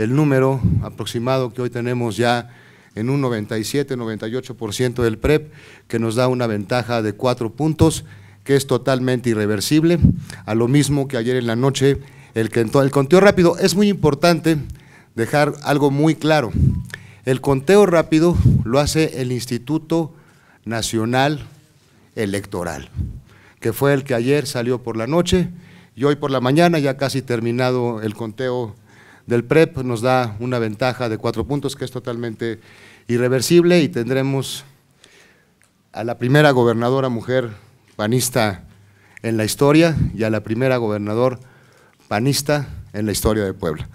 el número aproximado que hoy tenemos ya en un 97-98% del PREP, e que nos da una ventaja de cuatro puntos, que es totalmente irreversible, a lo mismo que ayer en la noche el, el conteo rápido. Es muy importante dejar algo muy claro. El conteo rápido lo hace el Instituto Nacional Electoral, que fue el que ayer salió por la noche y hoy por la mañana, ya casi terminado el conteo del PREP nos da una ventaja de cuatro puntos que es totalmente irreversible y tendremos a la primera gobernadora mujer panista en la historia y a la primera gobernador panista en la historia de Puebla.